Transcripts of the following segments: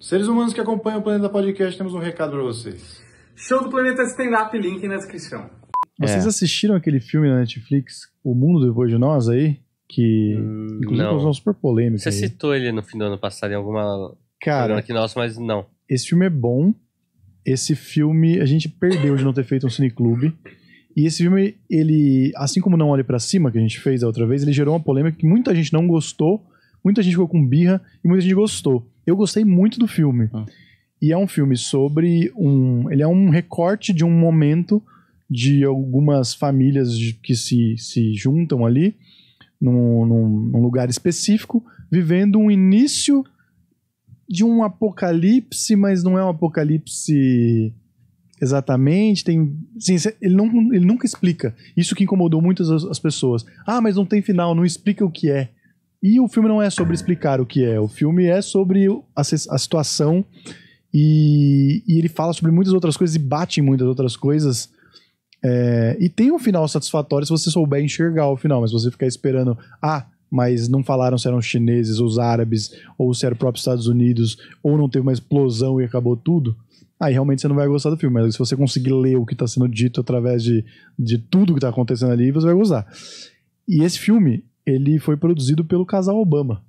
Seres humanos que acompanham o Planeta Podcast, temos um recado para vocês. Show do Planeta Stand Up, link na descrição. Vocês é. assistiram aquele filme na Netflix, O Mundo Depois de Nós, aí? Que, hum, inclusive, não. causou super polêmica. Você aí. citou ele no fim do ano passado em alguma... Cara... Aqui nosso, mas não. Esse filme é bom. Esse filme... A gente perdeu de não ter feito um cineclube. E esse filme, ele... Assim como Não Olhe para Cima, que a gente fez a outra vez, ele gerou uma polêmica que muita gente não gostou, muita gente ficou com birra e muita gente gostou. Eu gostei muito do filme. Ah. E é um filme sobre um. Ele é um recorte de um momento de algumas famílias que se, se juntam ali num, num lugar específico, vivendo um início de um apocalipse, mas não é um apocalipse exatamente. Tem, sim, ele, não, ele nunca explica. Isso que incomodou muitas as, pessoas. Ah, mas não tem final, não explica o que é. E o filme não é sobre explicar o que é, o filme é sobre a, a situação e, e, ele fala sobre muitas outras coisas e bate em muitas outras coisas. É, e tem um final satisfatório se você souber enxergar o final, mas você ficar esperando, ah, mas não falaram se eram os chineses ou os árabes, ou se era o próprio Estados Unidos, ou não teve uma explosão e acabou tudo. Aí realmente você não vai gostar do filme, mas se você conseguir ler o que está sendo dito através de, de tudo que está acontecendo ali, você vai gostar. E esse filme, ele foi produzido pelo casal Obama.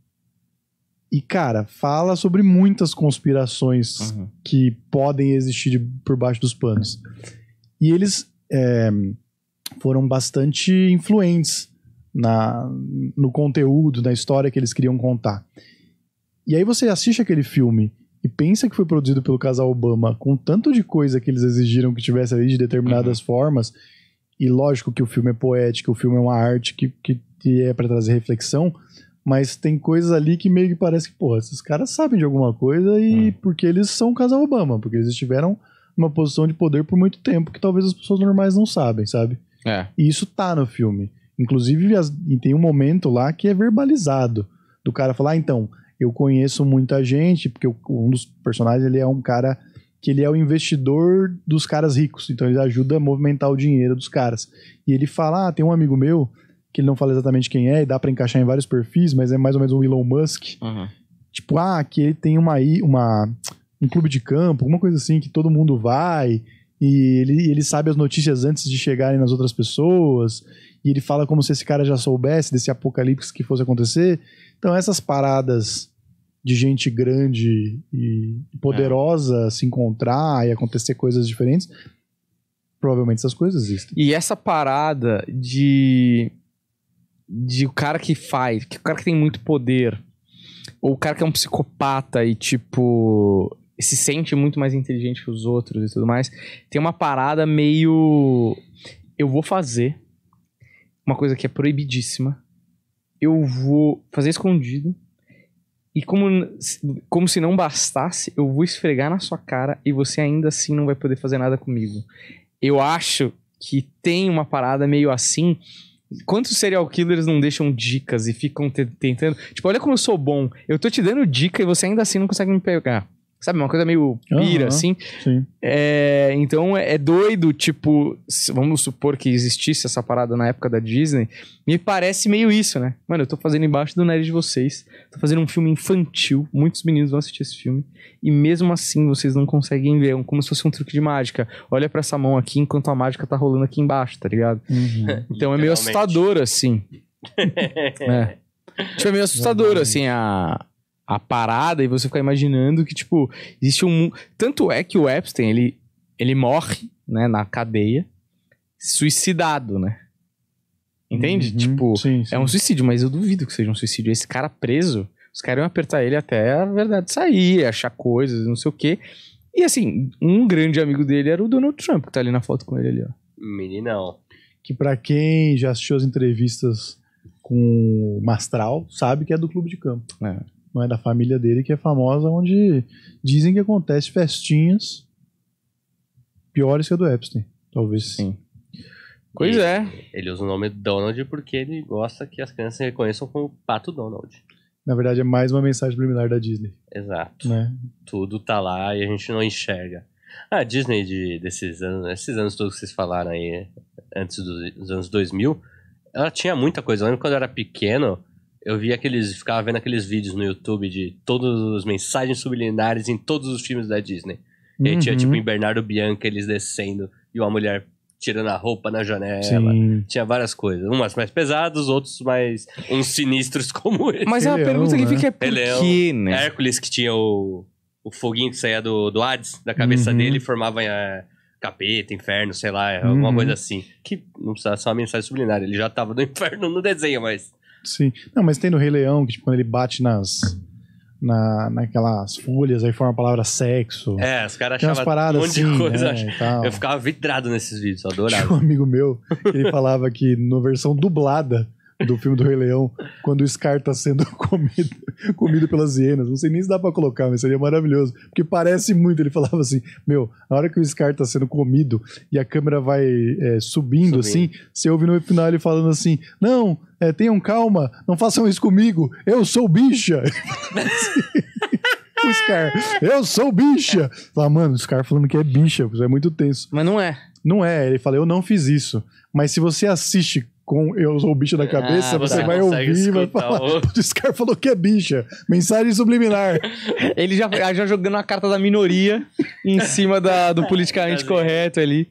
E, cara, fala sobre muitas conspirações uhum. que podem existir de, por baixo dos panos. E eles é, foram bastante influentes na, no conteúdo, na história que eles queriam contar. E aí você assiste aquele filme e pensa que foi produzido pelo casal Obama com tanto de coisa que eles exigiram que tivesse ali de determinadas uhum. formas e lógico que o filme é poético, o filme é uma arte que, que, que é para trazer reflexão, mas tem coisas ali que meio que parece que, pô, esses caras sabem de alguma coisa e hum. porque eles são o casal Obama, porque eles estiveram numa posição de poder por muito tempo que talvez as pessoas normais não sabem, sabe? É. E isso tá no filme. Inclusive, as, tem um momento lá que é verbalizado do cara falar, ah, então, eu conheço muita gente, porque um dos personagens ele é um cara que ele é o investidor dos caras ricos, então ele ajuda a movimentar o dinheiro dos caras. E ele fala: "Ah, tem um amigo meu que ele não fala exatamente quem é, e dá para encaixar em vários perfis, mas é mais ou menos um Elon Musk. Uhum. Tipo, ah, que ele tem uma uma um clube de campo, alguma coisa assim que todo mundo vai, e ele, ele sabe as notícias antes de chegarem nas outras pessoas, e ele fala como se esse cara já soubesse desse apocalipse que fosse acontecer. Então essas paradas de gente grande e poderosa é. se encontrar e acontecer coisas diferentes, provavelmente essas coisas existem. E essa parada de de o cara que faz, que o cara que tem muito poder, ou o cara que é um psicopata e tipo se sente muito mais inteligente que os outros e tudo mais, tem uma parada meio eu vou fazer uma coisa que é proibidíssima. Eu vou fazer escondido e como, como se não bastasse, eu vou esfregar na sua cara e você ainda assim não vai poder fazer nada comigo. Eu acho que tem uma parada meio assim. Quantos serial killers não deixam dicas e ficam tentando? Tipo, olha como eu sou bom. Eu tô te dando dica e você ainda assim não consegue me pegar. Sabe, uma coisa meio pira, uhum, assim. Sim. É, então é, é doido, tipo, vamos supor que existisse essa parada na época da Disney. Me parece meio isso, né? Mano, eu tô fazendo embaixo do nariz de vocês. Tô fazendo um filme infantil. Muitos meninos vão assistir esse filme. E mesmo assim vocês não conseguem ver. É como se fosse um truque de mágica. Olha para essa mão aqui enquanto a mágica tá rolando aqui embaixo, tá ligado? Uhum. então é meio assustador, assim. é. Tipo, é meio assustador, assim, a a parada e você ficar imaginando que, tipo, existe um. Tanto é que o Epstein, ele, ele morre, né, na cadeia, suicidado, né? Entende? Uhum, tipo, sim, sim. é um suicídio, mas eu duvido que seja um suicídio. Esse cara preso, os caras iam apertar ele até a verdade sair, achar coisas, não sei o quê. E assim, um grande amigo dele era o Donald Trump, que tá ali na foto com ele ali, ó. Meninão. Que para quem já assistiu as entrevistas com o Mastral, sabe que é do clube de campo. É não é da família dele, que é famosa, onde dizem que acontece festinhas piores que a do Epstein, talvez. Sim. Pois ele, é. Ele usa o nome Donald porque ele gosta que as crianças se reconheçam como Pato Donald. Na verdade, é mais uma mensagem preliminar da Disney. Exato. Né? Tudo tá lá e a gente não enxerga. A Disney de, desses anos, esses anos todos que vocês falaram aí, antes dos, dos anos 2000, ela tinha muita coisa. Eu lembro quando eu era pequeno, eu vi aqueles. Ficava vendo aqueles vídeos no YouTube de todas as mensagens subliminares em todos os filmes da Disney. Uhum. E tinha, tipo, uhum. em Bernardo Bianca, eles descendo e uma mulher tirando a roupa na janela. Sim. Tinha várias coisas. Umas mais pesadas, outros mais. uns sinistros como esse. Mas é uma pergunta né? que fica é por que né? Hércules, que tinha o, o foguinho que saía do, do Hades, da cabeça uhum. dele, formava. a eh, capeta, inferno, sei lá, uhum. alguma uhum. coisa assim. Que não precisava ser uma mensagem sublinar, ele já tava no inferno no desenho, mas Sim. Não, mas tem no Rei Leão, que tipo, quando ele bate nas. Na, naquelas folhas, aí forma a palavra sexo. É, os caras achavam um monte assim, de coisa. Né, eu, eu ficava vidrado nesses vídeos, eu adorava. Tinha um amigo meu, ele falava que na versão dublada do filme do Rei Leão, quando o Scar tá sendo comido, comido pelas hienas. Não sei nem se dá pra colocar, mas seria maravilhoso. Porque parece muito, ele falava assim: Meu, na hora que o Scar tá sendo comido e a câmera vai é, subindo, subindo, assim, você ouve no final ele falando assim: Não, é, tenham calma, não façam isso comigo, eu sou bicha. Assim, o Scar, eu sou bicha. Fala, mano, o Scar falando que é bicha, é muito tenso. Mas não é. Não é, ele fala, eu não fiz isso. Mas se você assiste com Eu Sou o Bicho da ah, Cabeça, ah, você, vai ouvir e vai falar. O... Esse cara falou que é bicha. Mensagem subliminar. Ele já, já jogando a carta da minoria em cima da, do politicamente tá correto ali.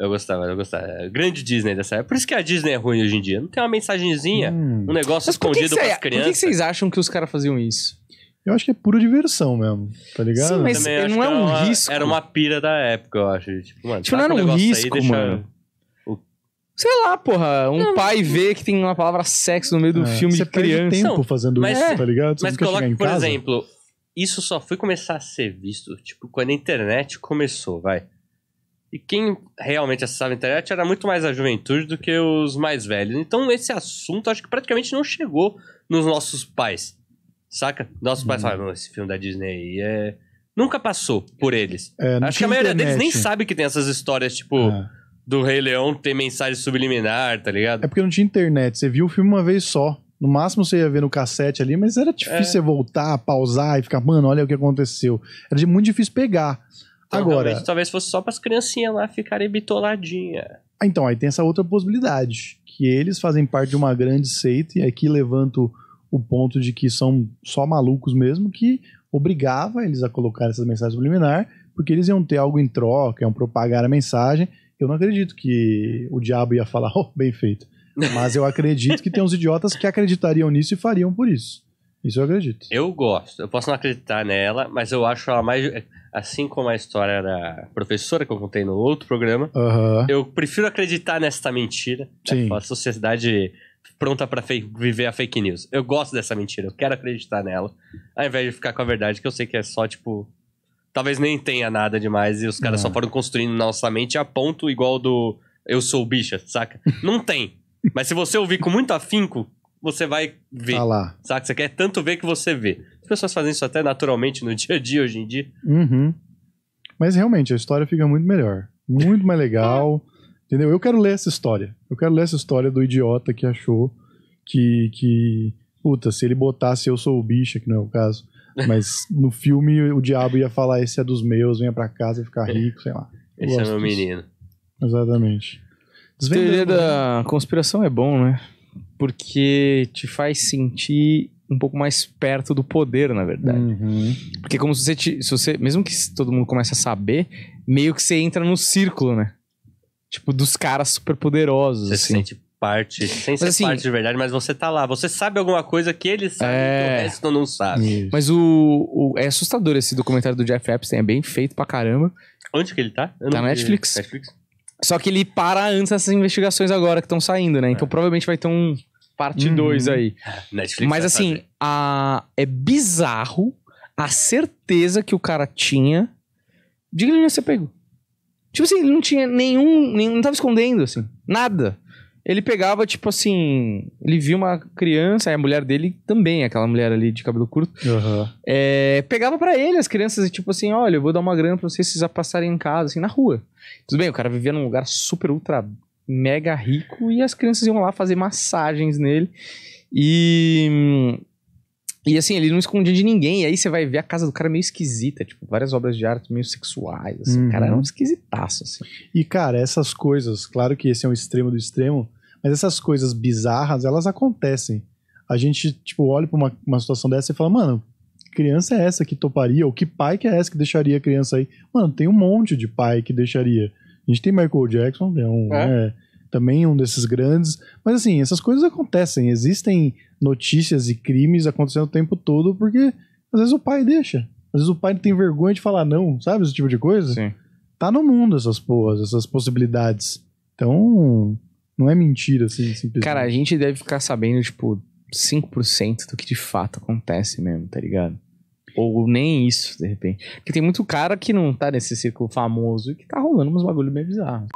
Eu gostava, eu gostava. Grande Disney dessa época. Por isso que a Disney é ruim hoje em dia. Não tem uma mensagenzinha, hum. um negócio escondido para as crianças. Por que vocês acham que os caras faziam isso? Eu acho que é pura diversão mesmo, tá ligado? Sim, mas não é um risco. Era uma pira da época, eu acho. Tipo, mano, tipo tá não era um risco, deixa... mano. Sei lá, porra. Um não, pai vê que tem uma palavra sexo no meio do é, filme de criança. Você tempo fazendo mas, isso, tá ligado? Você mas coloca, por casa? exemplo, isso só foi começar a ser visto, tipo, quando a internet começou, vai. E quem realmente acessava a internet era muito mais a juventude do que os mais velhos. Então esse assunto acho que praticamente não chegou nos nossos pais. Saca? Nossos hum. pais uhum. falavam esse filme da Disney aí é... Nunca passou por eles. É, acho que a maioria internet. deles nem sabe que tem essas histórias, tipo... É do Rei Leão ter mensagem subliminar, tá ligado? É porque não tinha internet. Você viu o filme uma vez só. No máximo você ia ver no cassete ali, mas era difícil é. você voltar, pausar e ficar, mano, olha o que aconteceu. Era muito difícil pegar. Então, Agora. Talvez, talvez fosse só para as criancinhas lá ficarem bitoladinhas. Ah, então, aí tem essa outra possibilidade. Que eles fazem parte de uma grande seita, e aqui levanto o ponto de que são só malucos mesmo, que obrigava eles a colocar essas mensagens subliminar, porque eles iam ter algo em troca, iam propagar a mensagem eu não acredito que o diabo ia falar, oh, bem feito. Mas eu acredito que tem uns idiotas que acreditariam nisso e fariam por isso. Isso eu acredito. Eu gosto. Eu posso não acreditar nela, mas eu acho ela mais. Assim como a história da professora que eu contei no outro programa, uhum. eu prefiro acreditar nesta mentira. Sim. A sociedade pronta para viver a fake news. Eu gosto dessa mentira, eu quero acreditar nela, ao invés de ficar com a verdade, que eu sei que é só, tipo, talvez nem tenha nada demais e os caras só é. foram construindo na nossa mente a ponto igual do eu sou bicha, saca? Não tem. Mas se você ouvir com muito afinco, você vai ver. Tá lá. Saca? Você quer tanto ver que você vê. As pessoas fazem isso até naturalmente no dia a dia hoje em dia. Uhum. Mas realmente, a história fica muito melhor. Muito mais legal. entendeu? Eu quero ler essa história. Eu quero ler essa história do idiota que achou que. que puta, se ele botasse eu sou o bicha, que não é o caso mas no filme o diabo ia falar: esse é dos meus, venha pra casa e ficar é. rico, sei lá. Eu esse é meu disso. menino. Exatamente. Desvendando. Teoria da né? conspiração é bom, né? Porque te faz sentir um pouco mais perto do poder, na verdade. Uhum. Porque é como se você, te, se você, mesmo que todo mundo comece a saber, meio que você entra no círculo, né? Tipo, dos caras super poderosos. Você assim. se sente parte, sem mas ser assim, assim, parte de verdade, mas você tá lá, você sabe alguma coisa que ele sabe é... que o resto não sabe. Isso. Mas o, o, é assustador esse documentário do Jeff Epstein, é bem feito pra caramba. Onde que ele tá? Eu tá na Netflix. Netflix. Só que ele para antes dessas investigações agora que estão saindo, né? Então é. provavelmente vai ter um parte 2 hum. aí. Netflix mas assim, a, é bizarro a certeza que o cara tinha de que ele ia ser pego. Tipo assim, ele não tinha nenhum, nenhum. Não tava escondendo, assim. Nada. Ele pegava, tipo assim. Ele via uma criança, a mulher dele também, aquela mulher ali de cabelo curto. Uhum. É, pegava para ele as crianças e, tipo assim, olha, eu vou dar uma grana pra vocês, vocês passarem em casa, assim, na rua. Tudo bem, o cara vivia num lugar super, ultra, mega rico e as crianças iam lá fazer massagens nele. E. E assim, ele não escondia de ninguém. E aí você vai ver a casa do cara meio esquisita, tipo, várias obras de arte meio sexuais. Assim. Uhum. O cara era um uhum. esquisitaço, assim. E, cara, essas coisas, claro que esse é um extremo do extremo, mas essas coisas bizarras, elas acontecem. A gente, tipo, olha pra uma, uma situação dessa e fala, mano, que criança é essa que toparia? Ou que pai que é essa que deixaria a criança aí? Mano, tem um monte de pai que deixaria. A gente tem Michael Jackson, é um, é. Né, também um desses grandes. Mas assim, essas coisas acontecem. Existem notícias e crimes acontecendo o tempo todo porque às vezes o pai deixa. Às vezes o pai tem vergonha de falar não, sabe? Esse tipo de coisa. Sim. Tá no mundo essas porras, essas possibilidades. Então, não é mentira, assim, simplesmente. Cara, a gente deve ficar sabendo, tipo, 5% do que de fato acontece mesmo, tá ligado? Ou nem isso, de repente. Porque tem muito cara que não tá nesse círculo famoso e que tá rolando uns bagulho meio bizarro.